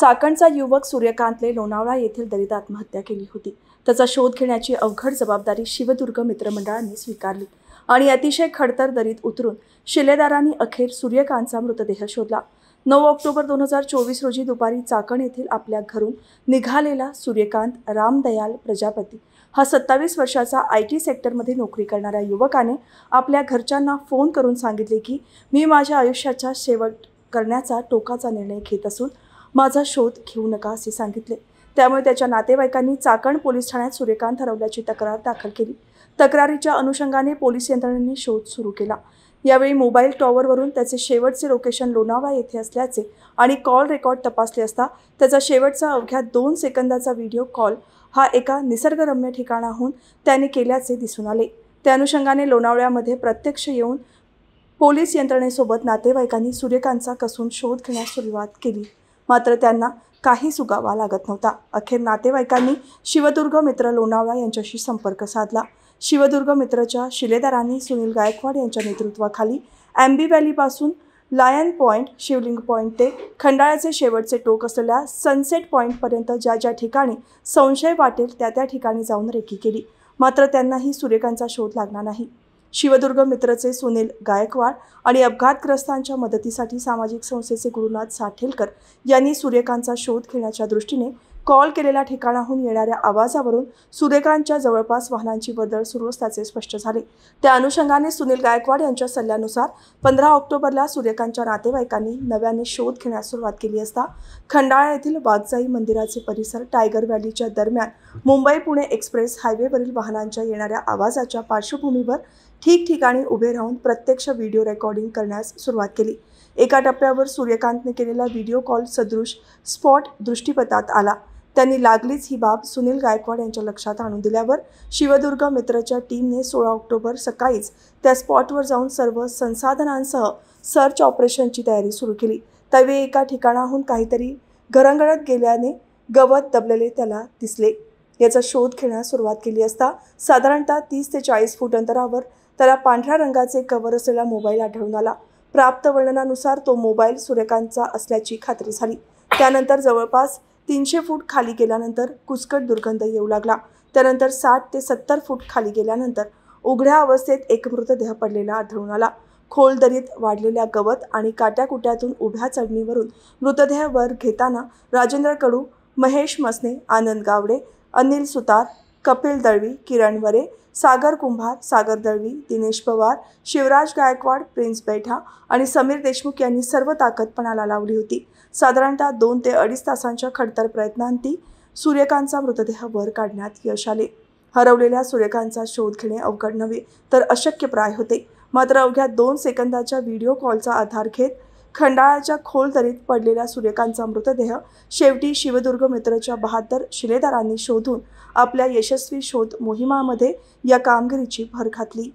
चाकणचा युवक सूर्यकांतले लोणावळा येथील दलित आत्महत्या केली होती त्याचा शोध घेण्याची अवघड जबाबदारी शिवदुर्ग मित्रमंडळांनी स्वीकारली आणि अतिशय खडतर दरीत उतरून शिलेदारांनी अखेर सूर्यकांतचा मृतदेह शोधला नऊ ऑक्टोबर दोन हजार चोवीस रोजी दुपारी चाकण येथील आपल्या घरून निघालेला सूर्यकांत रामदयाल प्रजापती हा सत्तावीस वर्षाचा आय टी सेक्टरमध्ये नोकरी करणाऱ्या युवकाने आपल्या घरच्यांना फोन करून सांगितले की मी माझ्या आयुष्याच्या शेवट करण्याचा टोकाचा निर्णय घेत असून माझा शोध घेऊ नका असे सांगितले त्यामुळे त्याच्या नातेवाईकांनी चाकण पोलीस ठाण्यात सूर्यकांत हरवल्याची तक्रार दाखल केली तक्रारीच्या अनुषंगाने पोलीस यंत्रणेने शोध सुरू केला यावेळी मोबाईल टॉवरवरून त्याचे शेवटचे लोकेशन लोणावा येथे असल्याचे आणि कॉल रेकॉर्ड तपासले असता त्याचा शेवटचा अवघ्या दोन सेकंदाचा व्हिडिओ कॉल हा एका निसर्गरम्य ठिकाणाहून त्याने केल्याचे दिसून आले त्या अनुषंगाने लोणावळ्यामध्ये प्रत्यक्ष येऊन पोलीस यंत्रणेसोबत नातेवाईकांनी सूर्यकांतचा कसून शोध घेण्यास सुरुवात केली मात्र त्यांना काही सुगावा लागत नव्हता अखेर नातेवाईकांनी शिवदुर्ग मित्र लोणावळा यांच्याशी संपर्क साधला शिवदुर्ग मित्रच्या शिलेदारांनी सुनील गायकवाड यांच्या नेतृत्वाखाली ॲम्बी व्हॅलीपासून लायन पॉईंट शिवलिंग पॉईंट ते खंडाळ्याचे शेवटचे टोक असलेल्या सनसेट पॉईंटपर्यंत ज्या ज्या ठिकाणी संशय वाटेल त्या त्या ठिकाणी जाऊन रेकी केली मात्र त्यांनाही सुरेखांचा शोध लागला नाही शिवदुर्ग मित्रचे सुनील गायकवाड आणि अपघातग्रस्तांच्या मदतीसाठी सामाजिक संस्थेचे गुरुनाथ साठेलकर यांनी सूर्यकांचा शोध घेण्याच्या दृष्टीने कॉल केलेल्या ठिकाणाहून येणाऱ्या आवाजावरून सुरेखांच्या जवळपास वाहनांची बदल सुरू असल्याचे स्पष्ट झाले त्या अनुषंगाने सुनील गायकवाड यांच्या सल्ल्यानुसार पंधरा ऑक्टोबरला सूर्यकांतच्या नातेवाईकांनी नव्याने शोध घेण्यास सुरुवात केली असता खंडाळा येथील वागजाई मंदिराचे परिसर टायगर व्हॅलीच्या दरम्यान मुंबई पुणे एक्सप्रेस हायवेवरील वाहनांच्या येणाऱ्या आवाजाच्या पार्श्वभूमीवर ठिकठिकाणी उभे राहून प्रत्यक्ष व्हिडिओ रेकॉर्डिंग करण्यास सुरुवात केली एका टप्प्यावर सूर्यकांतने केलेला व्हिडिओ कॉल सदृश स्पॉट दृष्टीपथात आला त्यांनी लागलीच ही बाब सुनील गायकवाड यांच्या लक्षात आणून दिल्यावर शिवदुर्ग मित्रच्या टीमने सोळा ऑक्टोबर सकाळीच त्या स्पॉटवर जाऊन सर्व संसाधनांसह सर्च ऑपरेशनची तयारी सुरू केली त्यावेळी एका ठिकाणाहून काहीतरी घरंगडत गेल्याने गवत दबलेले त्याला दिसले याचा शोध घेण्यास सुरुवात केली असता साधारणतः तीस ते चाळीस फूट अंतरावर त्याला पांढऱ्या रंगाचे कवर असलेला मोबाईल आढळून आला प्राप्त वर्णनानुसार तो मोबाईल सूर्यकांतचा असल्याची खात्री झाली त्यानंतर जवळपास तीनशे फूट खाली गेल्यानंतर कुचकट दुर्गंध येऊ लागला त्यानंतर साठ ते सत्तर फूट खाली गेल्यानंतर उघड्या अवस्थेत एक मृतदेह पडलेला आढळून आला खोल दरीत वाढलेल्या गवत आणि काट्याकुट्यातून उभ्या चढणीवरून मृतदेह वर घेताना राजेंद्र कडू महेश मसने आनंद गावडे अनिल सुतार कपिल दळवी किरण वरे सागर कुंभार सागर दळवी दिनेश पवार शिवराज गायकवाड प्रिन्स बैठा आणि समीर देशमुख यांनी सर्व ताकदपणाला लावली होती साधारणतः दोन ते अडीच तासांच्या खडतर प्रयत्नांती सूर्यकांतचा मृतदेह वर काढण्यात यश आले हरवलेल्या सूर्यकांतचा शोध घेणे अवघड नव्हे तर अशक्यप्राय होते मात्र अवघ्या दोन सेकंदाच्या व्हिडिओ कॉलचा आधार घेत खंडाळ्याच्या खोल दरीत पडलेला सूर्यकांतचा मृतदेह शेवटी शिवदुर्ग मित्रच्या बहात्तर शिलेदारांनी शोधून आपल्या यशस्वी शोध मोहिमामध्ये या कामगिरीची भर घातली